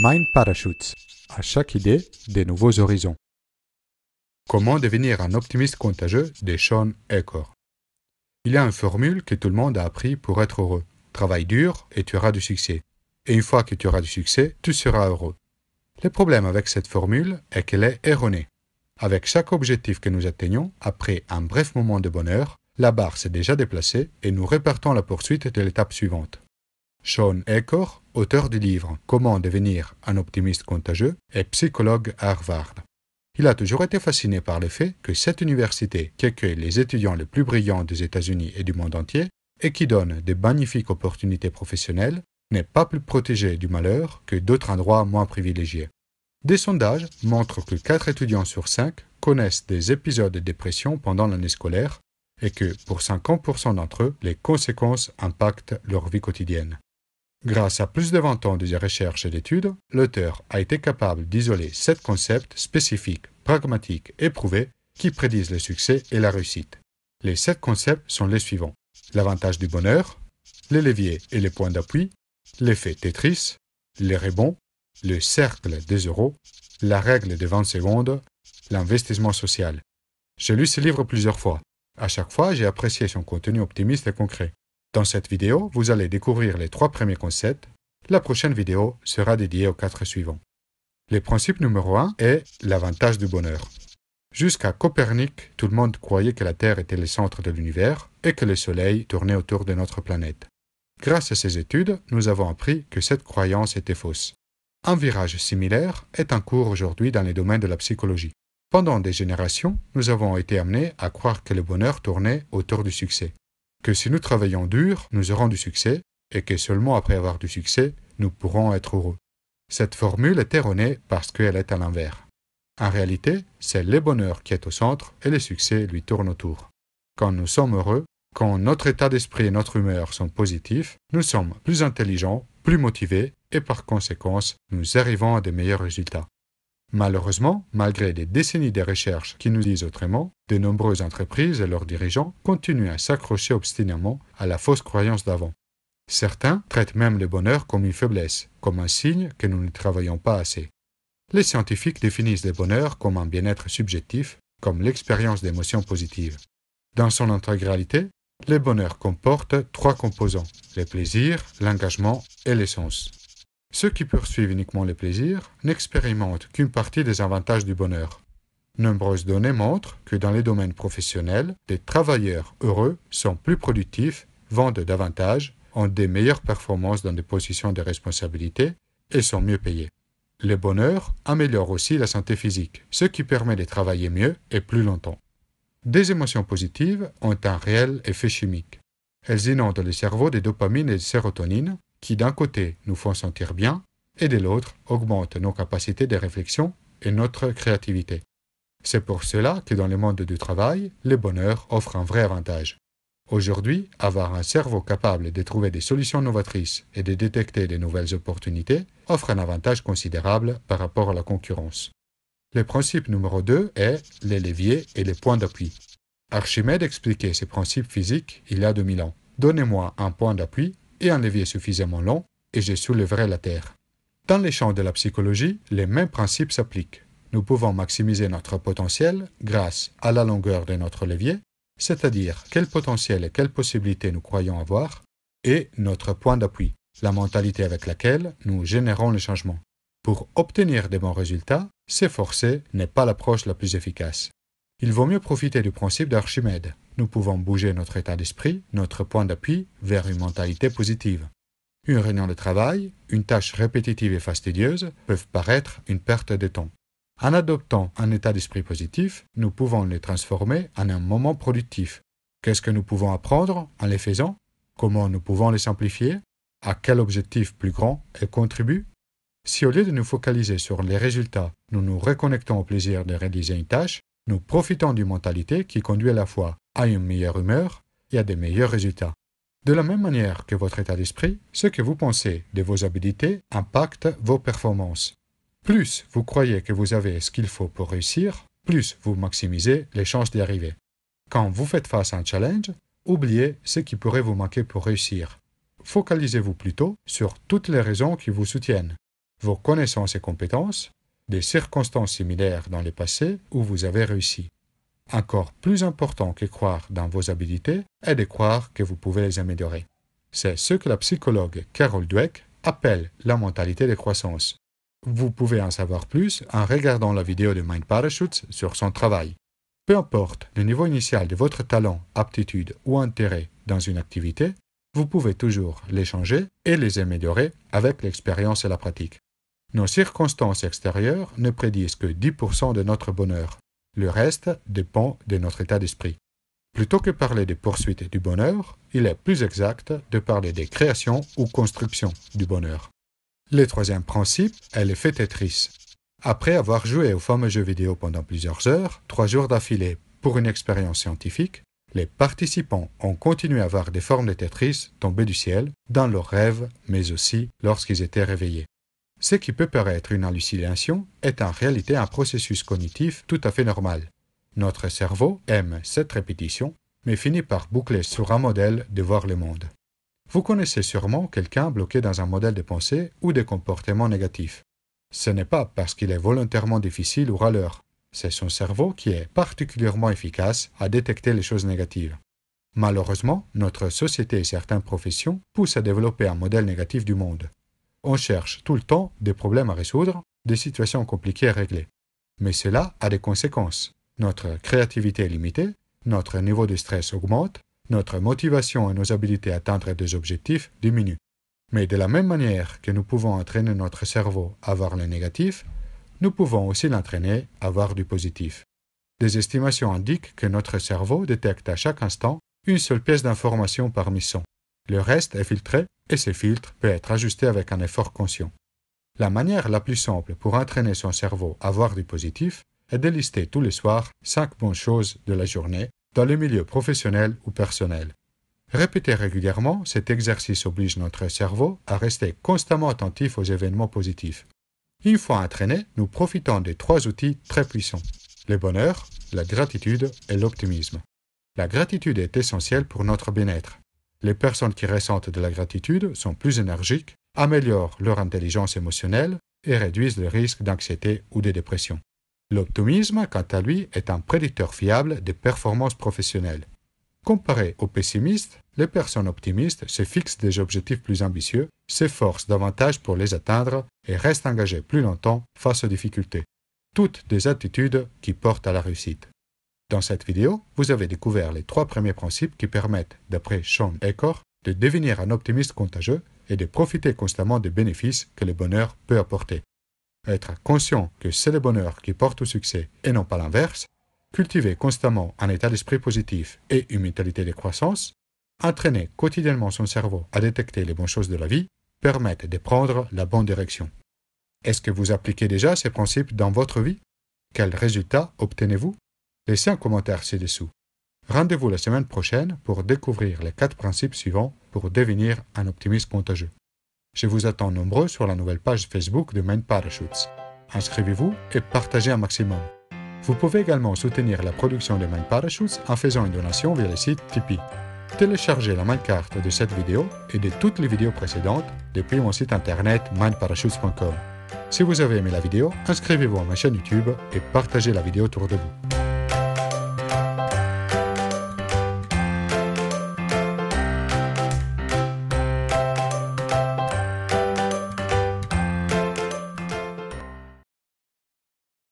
Mind Parachutes. À chaque idée, des nouveaux horizons. Comment devenir un optimiste contagieux de Sean Eckhart Il y a une formule que tout le monde a appris pour être heureux. Travaille dur et tu auras du succès. Et une fois que tu auras du succès, tu seras heureux. Le problème avec cette formule est qu'elle est erronée. Avec chaque objectif que nous atteignons, après un bref moment de bonheur, la barre s'est déjà déplacée et nous répartons la poursuite de l'étape suivante. Sean Eckhart auteur du livre Comment devenir un optimiste contagieux et psychologue à Harvard. Il a toujours été fasciné par le fait que cette université, qui accueille les étudiants les plus brillants des États-Unis et du monde entier, et qui donne de magnifiques opportunités professionnelles, n'est pas plus protégée du malheur que d'autres endroits moins privilégiés. Des sondages montrent que 4 étudiants sur 5 connaissent des épisodes de dépression pendant l'année scolaire et que pour 50% d'entre eux, les conséquences impactent leur vie quotidienne. Grâce à plus de 20 ans de recherche et d'études, l'auteur a été capable d'isoler sept concepts spécifiques, pragmatiques et prouvés qui prédisent le succès et la réussite. Les sept concepts sont les suivants. L'avantage du bonheur, les leviers et les points d'appui, l'effet Tetris, les rebonds, le cercle des euros, la règle des 20 secondes, l'investissement social. J'ai lu ce livre plusieurs fois. À chaque fois, j'ai apprécié son contenu optimiste et concret. Dans cette vidéo, vous allez découvrir les trois premiers concepts. La prochaine vidéo sera dédiée aux quatre suivants. Le principe numéro un est l'avantage du bonheur. Jusqu'à Copernic, tout le monde croyait que la Terre était le centre de l'univers et que le Soleil tournait autour de notre planète. Grâce à ces études, nous avons appris que cette croyance était fausse. Un virage similaire est en cours aujourd'hui dans les domaines de la psychologie. Pendant des générations, nous avons été amenés à croire que le bonheur tournait autour du succès que si nous travaillons dur, nous aurons du succès, et que seulement après avoir du succès, nous pourrons être heureux. Cette formule est erronée parce qu'elle est à l'envers. En réalité, c'est le bonheur qui est au centre et le succès lui tourne autour. Quand nous sommes heureux, quand notre état d'esprit et notre humeur sont positifs, nous sommes plus intelligents, plus motivés et par conséquence, nous arrivons à de meilleurs résultats. Malheureusement, malgré des décennies de recherches qui nous disent autrement, de nombreuses entreprises et leurs dirigeants continuent à s'accrocher obstinément à la fausse croyance d'avant. Certains traitent même le bonheur comme une faiblesse, comme un signe que nous ne travaillons pas assez. Les scientifiques définissent le bonheur comme un bien-être subjectif, comme l'expérience d'émotions positives. Dans son intégralité, le bonheur comporte trois composants, le plaisir, l'engagement et l'essence. Ceux qui poursuivent uniquement les plaisirs n'expérimentent qu'une partie des avantages du bonheur. Nombreuses données montrent que dans les domaines professionnels, des travailleurs heureux sont plus productifs, vendent davantage, ont des meilleures performances dans des positions de responsabilité et sont mieux payés. Le bonheur améliore aussi la santé physique, ce qui permet de travailler mieux et plus longtemps. Des émotions positives ont un réel effet chimique. Elles inondent le cerveau des dopamines et de sérotonine, qui d'un côté nous font sentir bien et de l'autre augmentent nos capacités de réflexion et notre créativité. C'est pour cela que dans le monde du travail, le bonheur offre un vrai avantage. Aujourd'hui, avoir un cerveau capable de trouver des solutions novatrices et de détecter de nouvelles opportunités offre un avantage considérable par rapport à la concurrence. Le principe numéro 2 est les leviers et les points d'appui. Archimède expliquait ces principes physiques il y a 2000 ans. Donnez-moi un point d'appui et un levier suffisamment long, et je soulèverai la Terre. Dans les champs de la psychologie, les mêmes principes s'appliquent. Nous pouvons maximiser notre potentiel grâce à la longueur de notre levier, c'est-à-dire quel potentiel et quelles possibilités nous croyons avoir, et notre point d'appui, la mentalité avec laquelle nous générons le changement. Pour obtenir des bons résultats, s'efforcer n'est pas l'approche la plus efficace. Il vaut mieux profiter du principe d'Archimède, nous pouvons bouger notre état d'esprit, notre point d'appui, vers une mentalité positive. Une réunion de travail, une tâche répétitive et fastidieuse peuvent paraître une perte de temps. En adoptant un état d'esprit positif, nous pouvons les transformer en un moment productif. Qu'est-ce que nous pouvons apprendre en les faisant Comment nous pouvons les simplifier À quel objectif plus grand elles contribuent Si au lieu de nous focaliser sur les résultats, nous nous reconnectons au plaisir de réaliser une tâche, nous profitons d'une mentalité qui conduit à la fois à une meilleure humeur et a de meilleurs résultats. De la même manière que votre état d'esprit, ce que vous pensez de vos habiletés impacte vos performances. Plus vous croyez que vous avez ce qu'il faut pour réussir, plus vous maximisez les chances d'y arriver. Quand vous faites face à un challenge, oubliez ce qui pourrait vous manquer pour réussir. Focalisez-vous plutôt sur toutes les raisons qui vous soutiennent, vos connaissances et compétences, des circonstances similaires dans le passé où vous avez réussi. Encore plus important que croire dans vos habilités est de croire que vous pouvez les améliorer. C'est ce que la psychologue Carol Dweck appelle la mentalité de croissance. Vous pouvez en savoir plus en regardant la vidéo de Mind Parachutes sur son travail. Peu importe le niveau initial de votre talent, aptitude ou intérêt dans une activité, vous pouvez toujours les changer et les améliorer avec l'expérience et la pratique. Nos circonstances extérieures ne prédisent que 10% de notre bonheur, le reste dépend de notre état d'esprit. Plutôt que parler des poursuites du bonheur, il est plus exact de parler des créations ou constructions du bonheur. Le troisième principe est l'effet Tetris. Après avoir joué au fameux jeu vidéo pendant plusieurs heures, trois jours d'affilée pour une expérience scientifique, les participants ont continué à voir des formes de Tetris tomber du ciel, dans leurs rêves, mais aussi lorsqu'ils étaient réveillés. Ce qui peut paraître une hallucination est en réalité un processus cognitif tout à fait normal. Notre cerveau aime cette répétition, mais finit par boucler sur un modèle de voir le monde. Vous connaissez sûrement quelqu'un bloqué dans un modèle de pensée ou de comportement négatif. Ce n'est pas parce qu'il est volontairement difficile ou râleur, c'est son cerveau qui est particulièrement efficace à détecter les choses négatives. Malheureusement, notre société et certaines professions poussent à développer un modèle négatif du monde on cherche tout le temps des problèmes à résoudre, des situations compliquées à régler. Mais cela a des conséquences. Notre créativité est limitée, notre niveau de stress augmente, notre motivation et nos habilités à atteindre des objectifs diminuent. Mais de la même manière que nous pouvons entraîner notre cerveau à voir le négatif, nous pouvons aussi l'entraîner à voir du positif. Des estimations indiquent que notre cerveau détecte à chaque instant une seule pièce d'information parmi mission. Le reste est filtré et ce filtre peut être ajusté avec un effort conscient. La manière la plus simple pour entraîner son cerveau à voir du positif est de lister tous les soirs cinq bonnes choses de la journée dans le milieu professionnel ou personnel. Répéter régulièrement cet exercice oblige notre cerveau à rester constamment attentif aux événements positifs. Une fois entraîné, nous profitons des trois outils très puissants le bonheur, la gratitude et l'optimisme. La gratitude est essentielle pour notre bien-être. Les personnes qui ressentent de la gratitude sont plus énergiques, améliorent leur intelligence émotionnelle et réduisent le risque d'anxiété ou de dépression. L'optimisme, quant à lui, est un prédicteur fiable des performances professionnelles. Comparé aux pessimistes, les personnes optimistes se fixent des objectifs plus ambitieux, s'efforcent davantage pour les atteindre et restent engagées plus longtemps face aux difficultés. Toutes des attitudes qui portent à la réussite. Dans cette vidéo, vous avez découvert les trois premiers principes qui permettent, d'après Sean Eckhart, de devenir un optimiste contagieux et de profiter constamment des bénéfices que le bonheur peut apporter. Être conscient que c'est le bonheur qui porte au succès et non pas l'inverse, cultiver constamment un état d'esprit positif et une mentalité de croissance, entraîner quotidiennement son cerveau à détecter les bonnes choses de la vie, permettent de prendre la bonne direction. Est-ce que vous appliquez déjà ces principes dans votre vie Quels résultats obtenez-vous Laissez un commentaire ci-dessous. Rendez-vous la semaine prochaine pour découvrir les quatre principes suivants pour devenir un optimiste contagieux. Je vous attends nombreux sur la nouvelle page Facebook de Mind Parachutes. Inscrivez-vous et partagez un maximum. Vous pouvez également soutenir la production de Mind Parachutes en faisant une donation via le site Tipeee. Téléchargez la carte de cette vidéo et de toutes les vidéos précédentes depuis mon site internet mindparachutes.com. Si vous avez aimé la vidéo, inscrivez-vous à ma chaîne YouTube et partagez la vidéo autour de vous.